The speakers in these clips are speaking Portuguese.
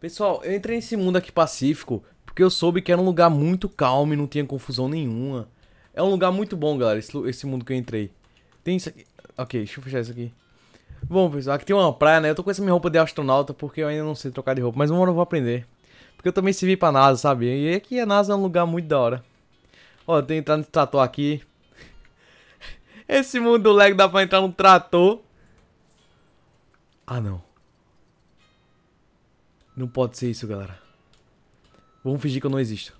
Pessoal, eu entrei nesse mundo aqui pacífico porque eu soube que era um lugar muito calmo e não tinha confusão nenhuma. É um lugar muito bom, galera, esse, esse mundo que eu entrei. Tem isso aqui. Ok, deixa eu fechar isso aqui. Bom, pessoal, aqui tem uma praia, né? Eu tô com essa minha roupa de astronauta porque eu ainda não sei trocar de roupa, mas uma hora eu vou aprender. Porque eu também servi pra NASA, sabe? E aqui é a NASA é um lugar muito da hora. Ó, tem tenho entrar no trator aqui. Esse mundo do lag dá pra entrar no trator. Ah, não. Não pode ser isso, galera. Vamos fingir que eu não existo.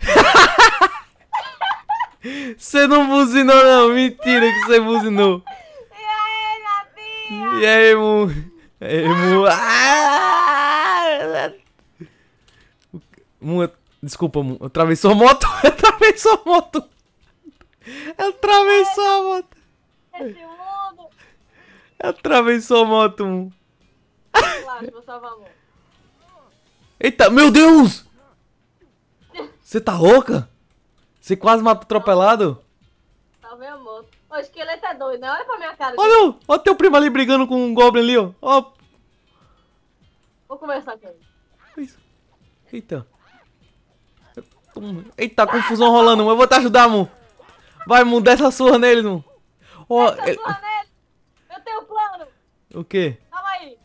Você não buzinou, não. Mentira que você buzinou. E aí, Nabinha? E aí, Mu? E aí, Mu? Ah! Mu, desculpa, Atravessou a moto. atravessou a moto. Atravessou a moto. Atravessou a moto, Mu. Relaxa, a moto. Eita, meu Deus! Você tá louca? Você quase mata atropelado? Salvei a moto. O esqueleto é doido, né? Olha pra minha cara. Olha, aqui. olha teu primo ali brigando com um Goblin ali, ó. ó. Vou conversar com ele. Eita. Eita, confusão rolando, Eu vou te ajudar, Mu. Vai, Mu, dá essa surra nele, Mu. Oh, essa ele... surra nele. Eu tenho um plano. O quê? Calma aí.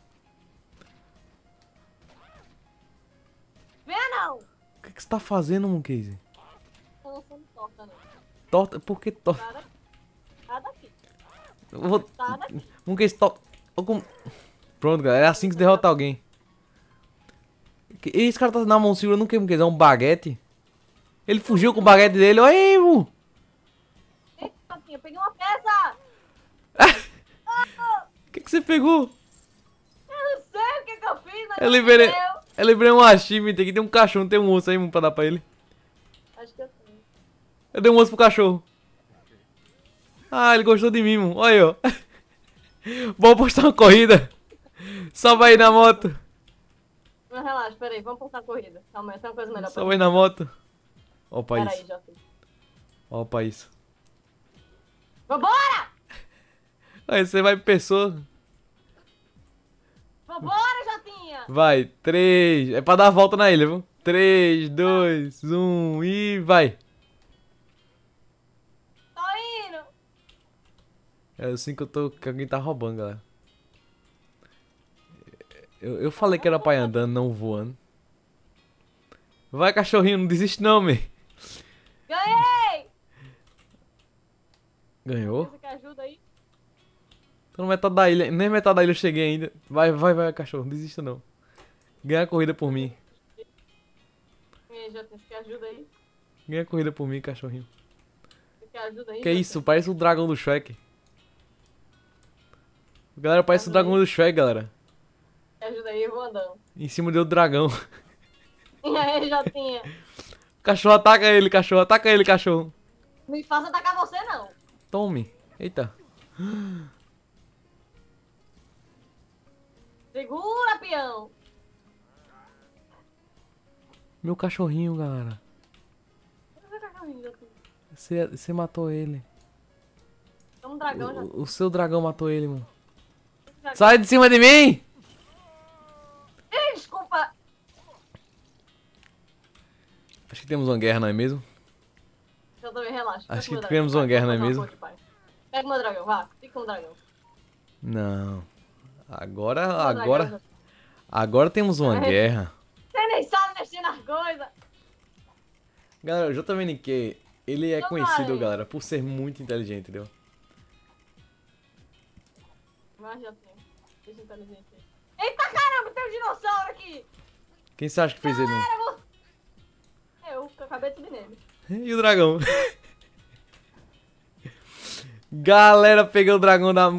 Vê não. O que, que você tá fazendo, Mu, Casey? Tô torta, não. Né? Torta? Por que torta? Nada. daqui. Tá Eu vou... Tá daqui. Mu, Casey, torta... Como... Pronto, galera. É assim que se derrota alguém. E Esse cara tá na mão segura, não queima, Casey. É um baguete? Ele fugiu com o baguete dele. Oi, Ivo! Eu peguei uma peça! O que, que você pegou? Eu não sei o que, que eu fiz, mas eu liberei, eu liberei um hashimi. Tem que ter um cachorro, tem um osso aí pra dar pra ele. Acho que eu tenho. Eu dei um osso pro cachorro. Ah, ele gostou de mim, mano. Olha aí, ó. Vou postar uma corrida. Só vai na moto. Não, relaxa, peraí. Vamos postar uma corrida. Calma aí, tem uma coisa melhor Salva pra aí na moto. Ó o país. Peraí, Ó o país. Vambora! Aí você vai pessoa. Vambora, Jotinha! Vai, três. É pra dar a volta na ilha, viu? Três, dois, um e vai! Tô indo! É assim que eu tô. que alguém tá roubando, galera. Eu, eu falei que era pra ir andando, não voando. Vai, cachorrinho, não desiste não, meu. Ganhei! Ganhou? Você quer ajuda aí? Tô na metade da ilha, nem metade da ilha eu cheguei ainda. Vai, vai, vai, cachorro, não desista não. Ganha a corrida por mim. Você quer ajuda aí? Ganha a corrida por mim, cachorrinho. Você ajuda aí? Que isso, parece o dragão do Shrek. Galera, parece ajuda o dragão aí. do Shrek, galera. Me ajuda aí, eu vou andando. Em cima deu o dragão. E aí, Jotinha? Cachorro, ataca ele, cachorro, ataca ele, cachorro. Me faça atacar você, não. Tome. Eita. Segura, peão. Meu cachorrinho, galera. Você, você matou ele. É um dragão, o, já. o seu dragão matou ele, mano. Sai de cima de mim! Acho que temos uma guerra, não é mesmo? Eu também relaxo. Acho que temos uma guerra, não é mesmo? Pega meu dragão, vá. Fica um dragão. Não. Agora, agora... Né? Agora temos uma é. guerra. Você nem sabe mexer nas coisas. Galera, o JVNK, ele é então conhecido, galera, por ser muito inteligente, entendeu? Mas já tem. Deixa inteligente. Eita caramba, tem um dinossauro aqui! Quem você acha que fez ele? alfabeto binêmio. E o dragão? Galera, peguei o dragão da...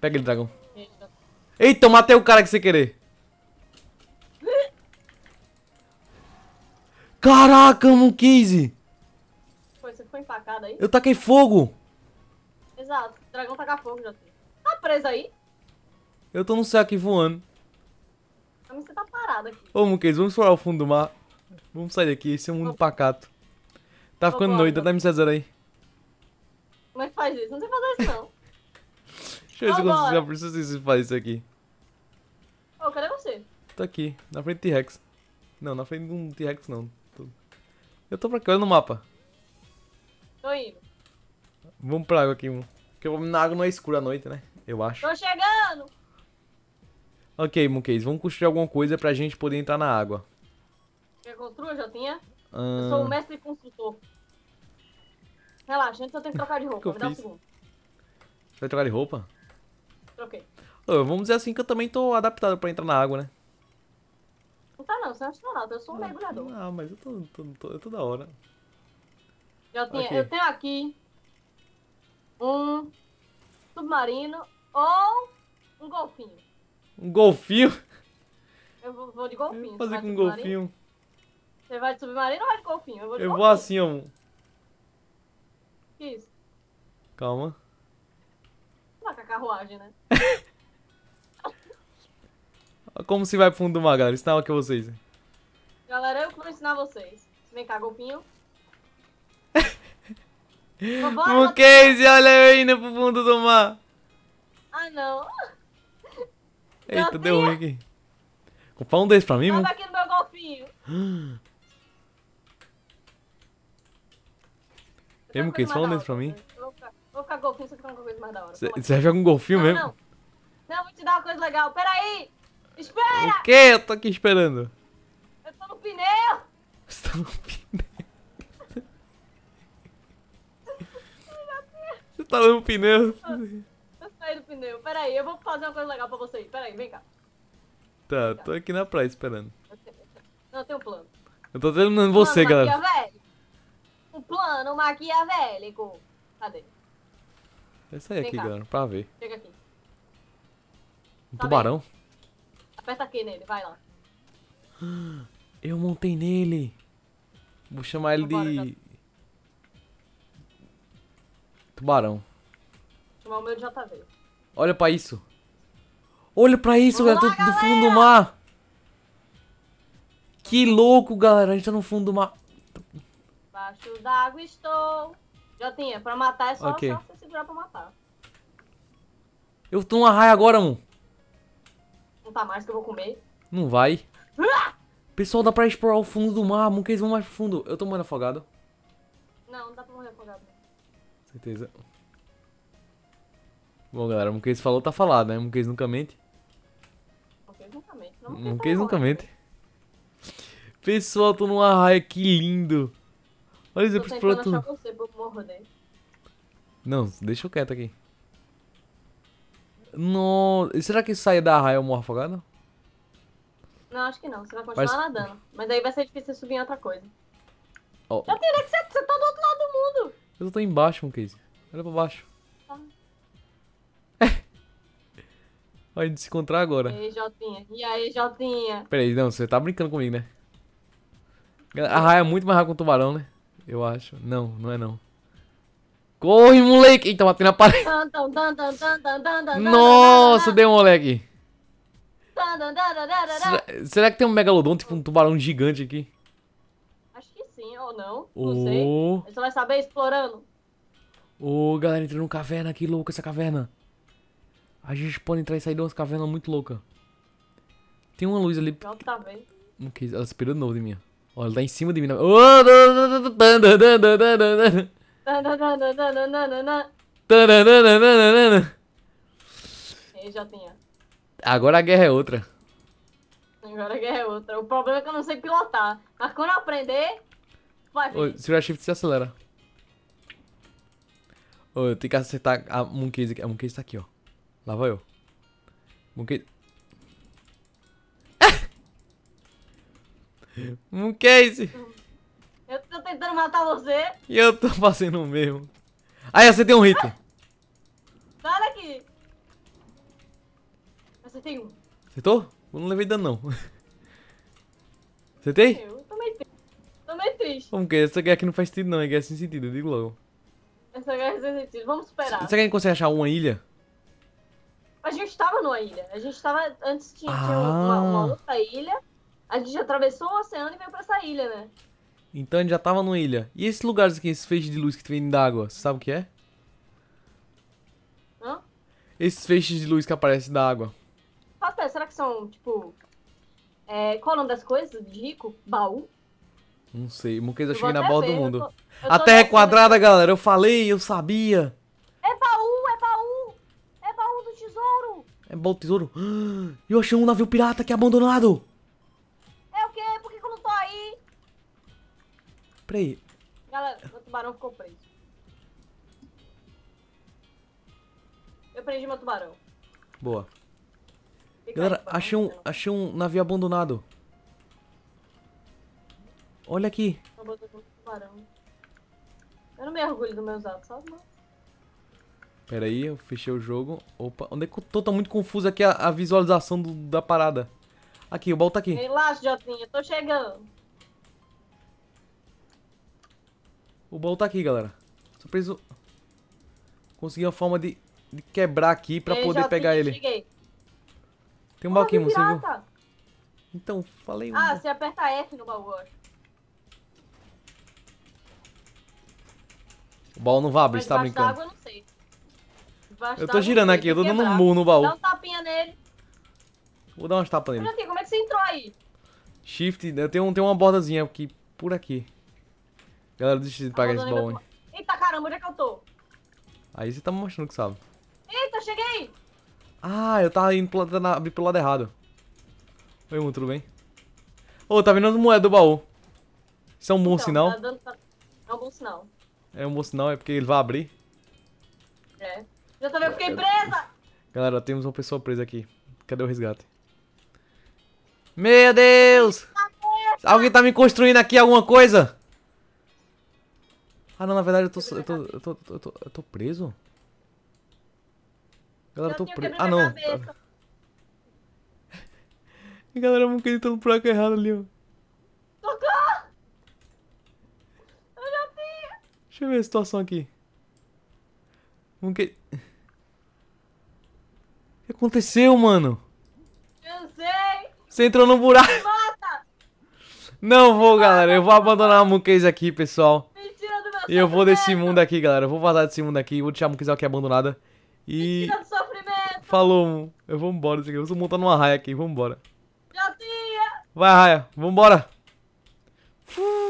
Pega ele, dragão. Eita, eu matei o cara que você querer. Caraca, um 15. Foi, você foi empacado aí? Eu taquei fogo. Exato, o dragão taca fogo, já Tá preso aí? Eu tô no céu aqui voando. Mas você tá parado aqui. Ô, Muquês, vamos explorar o fundo do mar. Vamos sair daqui, esse é um mundo pacato. Tá ficando Vamos dá-me César aí. Como é que faz isso? Não sei fazer isso não. Deixa eu ver se eu consigo, já preciso fazer isso aqui. Ô, oh, cadê você? Tô aqui, na frente do T-Rex. Não, na frente de um T-Rex não. Eu tô pra cá, olha no mapa. Tô indo. Vamos pra água aqui, mano. Porque na água não é escura à noite, né? Eu acho. Tô chegando! Ok, Mooncase, vamos construir alguma coisa pra gente poder entrar na água. Eu já Jotinha? Eu sou o ah. mestre construtor. Relaxa, antes eu tenho que trocar de roupa. Me dá um segundo. Você vai trocar de roupa? Troquei. Oh, vamos dizer assim que eu também tô adaptado pra entrar na água, né? Não tá não, você é um astronauta, eu sou um não, mergulhador. Ah, mas eu tô, tô, tô, eu tô da hora. Jotinha, okay. eu tenho aqui um submarino ou um golfinho. Um golfinho? Eu vou, vou de golfinho. Eu vou fazer com um golfinho. Você vai de submarino ou vai de golfinho? Eu vou, de eu vou assim, ó. Que isso? Calma. Lá com a carruagem, né? Como se vai pro fundo do mar, galera? Ensinava aqui vocês. Galera, eu vou ensinar vocês. Vem cá, golfinho. o Casey, olha eu indo pro fundo do mar. Ah, não. Eita, deu ruim aqui. Comprar um desse pra mim, mano. Tava aqui no meu golfinho. É mesmo que eles falam dentro pra mim? Vou ficar, golfinho, só que tem uma coisa mais da hora. Você joga um golfinho não, mesmo? Não. não, vou te dar uma coisa legal. Pera aí! Espera! O quê? Eu tô aqui esperando. Eu tô no pneu! Você tá no pneu? Você tá no pneu? Eu saí do pneu. Pera aí, eu vou fazer uma coisa legal pra vocês. Pera aí, vem cá. Tá, tô aqui na praia esperando. Não, eu tenho um plano. Eu tô terminando você, não, galera. O plano maquiavélico. Cadê? É isso aqui, cá. galera, pra ver. Chega aqui. Um tá tubarão? Bem. Aperta aqui nele, vai lá. Eu montei nele. Vou chamar ele de... Já. Tá. Tubarão. Vou chamar o meu de JV. Olha pra isso. Olha pra isso, galera. Tô do fundo do mar. Que louco, galera. A gente tá no fundo do mar. Debaixo d'água estou. Jotinha, pra matar é só, okay. só você segurar pra matar. Eu tô numa raia agora, mano. Não tá mais que eu vou comer. Não vai. Ah! Pessoal, dá pra explorar o fundo do mar, mano, que eles vão mais pro fundo. Eu tô morrendo afogado. Não, não dá pra morrer afogado. Certeza. Bom, galera, o Muquês falou, tá falado, né? O Muquês nunca mente. Muquês nunca mente. Não, nunca mente. Pessoal, tô numa raia, que lindo. Olha eu preciso achar você, eu morro Não, deixa eu quieto aqui. No... Será que sair da raia eu morro afogado? Não, acho que não. Você vai continuar nadando. Mas aí vai ser difícil subir em outra coisa. Oh. Já tirei que você, você tá do outro lado do mundo. Eu tô embaixo, Monkey. Olha pra baixo. Tá. Vai se encontrar agora. E aí, Jotinha? E aí, Jotinha? Peraí, não, você tá brincando comigo, né? A raia é muito mais rápida com o tubarão, né? eu acho. Não, não é não. Corre, moleque! Eita, batendo na parede. Nossa, deu, moleque. Será, será, que tem um megalodon, tipo um tubarão gigante aqui? Acho que sim, ou não. Oh. Não sei. Você vai saber explorando. Ô, oh, galera, entrou numa caverna. Que louca essa caverna. A gente pode entrar e sair de umas cavernas muito louca. Tem uma luz ali. Não, tá vendo. Okay, ela esperou de novo de mim. Olha, ele tá em cima de mim. Ei, Jotinha. Agora a guerra é outra. Agora a guerra é outra. O problema é que eu não sei pilotar. Mas quando eu aprender, vai vir. Segura shift e se acelera. Ô, eu tenho que acertar a aqui. A Mooncase tá aqui, ó. Lá vou eu. Mooncase... Um case. Eu tô tentando matar você. E eu tô fazendo o mesmo. Aí, você tem um hit. Para aqui. Acertei um. Acertou? Eu não levei dano, não. Acertei? Eu tô meio triste. Tô meio triste. Como que? É? Essa guerra aqui não faz sentido, não. É guerra sem sentido, eu digo logo. Essa guerra sem sentido. Vamos esperar. Será que a gente consegue achar uma ilha? A gente tava numa ilha. A gente tava... Antes tinha, ah. uma, uma ah. outra ilha a gente atravessou o oceano e veio pra essa ilha, né? Então a gente já tava numa ilha. E esses lugares aqui, esses feixes de luz que vem da água, você sabe o que é? Hã? Esses feixes de luz que aparecem da água. será que são, tipo. É, qual é o nome das coisas? De rico? Baú? Não sei, Muquês eu, eu cheguei na bola do mundo. Eu tô, eu tô a Terra é quadrada, galera. Eu falei, eu sabia. É baú, é baú. É baú do tesouro. É baú do tesouro? Eu achei um navio pirata aqui é abandonado. Peraí. Galera, meu tubarão ficou preso. Eu prendi meu tubarão. Boa. Fica Galera, aí, achei um, achei um navio abandonado. Olha aqui. Eu não me orgulho dos meus atos, sabe? Pera aí, eu fechei o jogo. Opa, onde é que eu tô? Tá muito confuso aqui a, a visualização do, da parada. Aqui, o baú tá aqui. Relaxa, Jotinha, eu tô chegando. O baú tá aqui, galera. Só preciso conseguir uma forma de, de quebrar aqui pra poder pegar ele. Cheguei. Tem um baú aqui, você viu? Então, falei... Ah, você aperta F no baú, eu acho. O baú não vai abrir, você tá brincando. Água, eu não sei. eu tô girando aqui, eu tô é dando um mu no baú. Dá um tapinha nele. Vou dar umas tapas nele. Aqui, como é que você entrou aí? Shift, eu tenho, tenho uma bordazinha aqui, por aqui. Galera, deixa de pagar esse baú, Eita caramba, onde é que eu tô? Aí você tá me mostrando que sabe. Eita, cheguei! Ah, eu tava indo pro, na, pro lado errado. Oi, Mu, tudo bem? Ô, oh, tá vindo moeda do baú. Isso é um bom então, sinal? Tá dando, É um bom sinal. É um bom sinal, é porque ele vai abrir. É. Já também eu fiquei presa! Galera, temos uma pessoa presa aqui. Cadê o resgate? Meu Deus! Alguém tá me construindo aqui alguma coisa? Ah, não, na verdade eu tô, eu tô, eu tô, eu tô, eu tô preso? Galera, eu tô preso. Ah, não. Tá... E galera, eu queria no buraco errado ali, ó. Socorro! Eu já vi! Deixa eu ver a situação aqui. O que... O que aconteceu, mano? Eu sei! Você entrou no buraco! Não vou, galera. Eu vou abandonar a Mooncase aqui, pessoal eu vou desse mundo aqui, galera. Eu vou vazar desse mundo aqui. Vou deixar a Mukizel aqui abandonada. E. Falou, eu vou embora desse aqui. Eu vou montar numa raia aqui. Vamos embora. Vai, raia. Vambora. Fui.